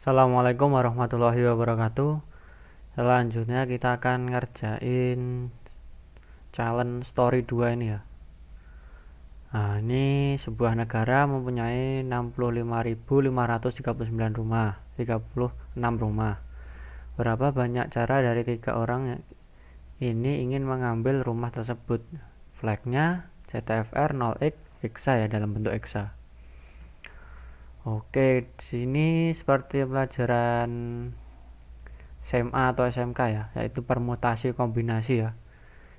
Assalamualaikum warahmatullahi wabarakatuh Selanjutnya kita akan ngerjain Challenge story 2 ini ya Nah ini sebuah negara mempunyai 65.539 rumah 36 rumah Berapa banyak cara dari tiga orang ini ingin mengambil rumah tersebut Flagnya CTFR 0x Hexa ya dalam bentuk Hexa Oke, di sini seperti pelajaran SMA atau SMK ya, yaitu permutasi kombinasi ya.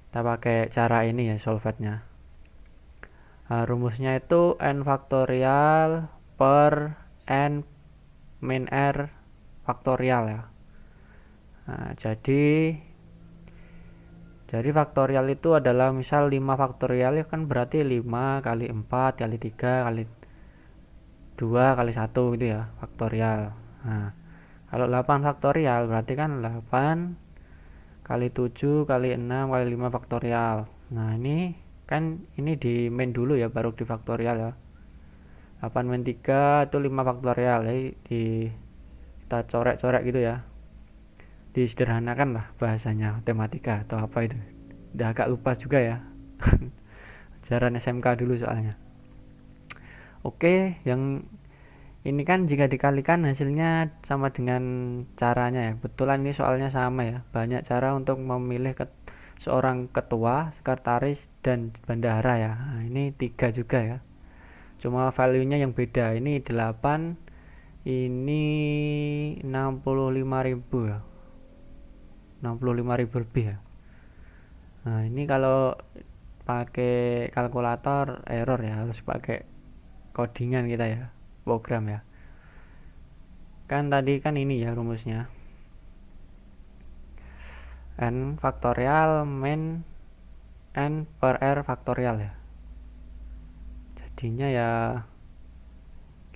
Kita pakai cara ini ya solvetnya. Nah, rumusnya itu n faktorial per n min r faktorial ya. Nah, jadi jadi faktorial itu adalah misal 5 faktorial ya kan berarti 5 kali 4 kali 3 kali 2 kali 1 gitu ya faktorial nah kalau 8 faktorial berarti kan 8 kali 7 kali 6 kali 5 faktorial nah ini kan ini di main dulu ya baru di faktorial ya 8 main 3 itu 5 faktorial jadi di kita corek-corek gitu ya disederhanakan lah bahasanya matematika atau apa itu udah agak lupa juga ya ajaran SMK dulu soalnya Oke, yang ini kan jika dikalikan hasilnya sama dengan caranya ya betulan ini soalnya sama ya banyak cara untuk memilih ke seorang ketua sekretaris dan bandara ya nah, ini tiga juga ya cuma value nya yang beda ini 8 ini 65.000 ya ribu lebih ya nah ini kalau pakai kalkulator error ya harus pakai codingan kita ya program ya kan tadi kan ini ya rumusnya n faktorial min n per r faktorial ya jadinya ya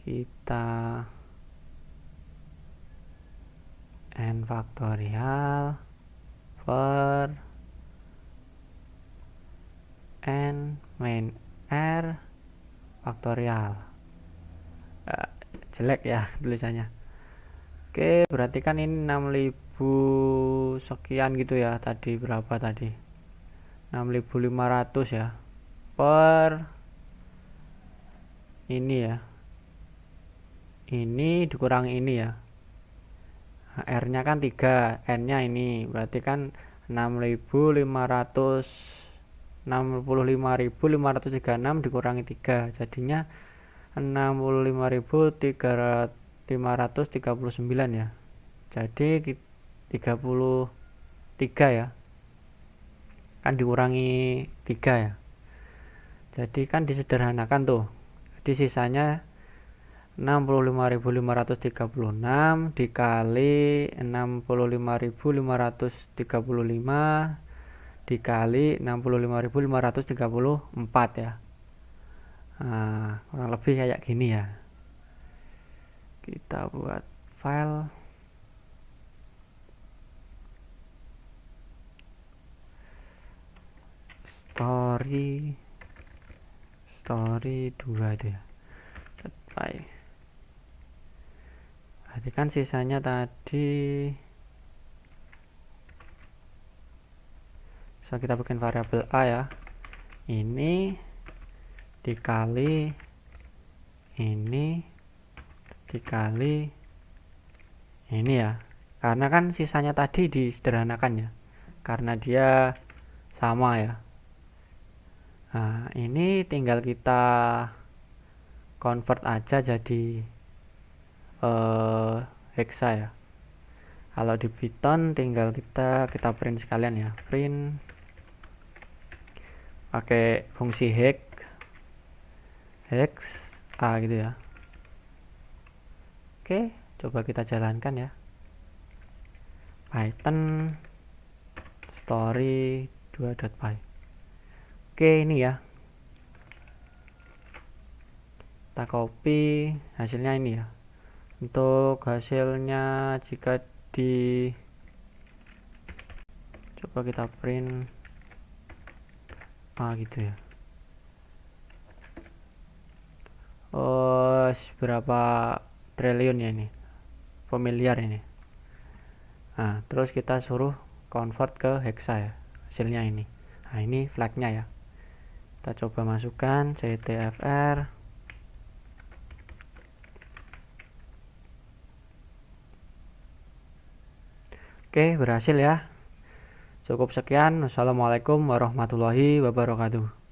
kita n faktorial per n min r faktorial uh, jelek ya tulisannya oke berarti kan ini 6000 sekian gitu ya tadi berapa tadi 6500 ya per ini ya ini dikurang ini ya R nya kan 3 N nya ini berarti kan 6500 65.536 dikurangi 3 jadinya 65.539 ya jadi 33 ya kan dikurangi 3 ya jadi kan disederhanakan tuh jadi sisanya 65.536 dikali 65.535 dikali 65.534 ya nah, kurang lebih kayak gini ya kita buat file story story 2 deh apply berarti kan sisanya tadi so kita bikin variabel a ya ini dikali ini dikali ini ya karena kan sisanya tadi disederhanakan ya karena dia sama ya nah ini tinggal kita convert aja jadi uh, hexa ya kalau di Python tinggal kita kita print sekalian ya print pakai fungsi hex hex a gitu ya oke coba kita jalankan ya python story 2.py oke ini ya kita copy hasilnya ini ya untuk hasilnya jika di coba kita print apa gitu ya oh berapa triliun ya ini familiar ini nah terus kita suruh convert ke hexa ya hasilnya ini nah ini flagnya ya kita coba masukkan ctfr oke berhasil ya Cukup sekian. Wassalamualaikum warahmatullahi wabarakatuh.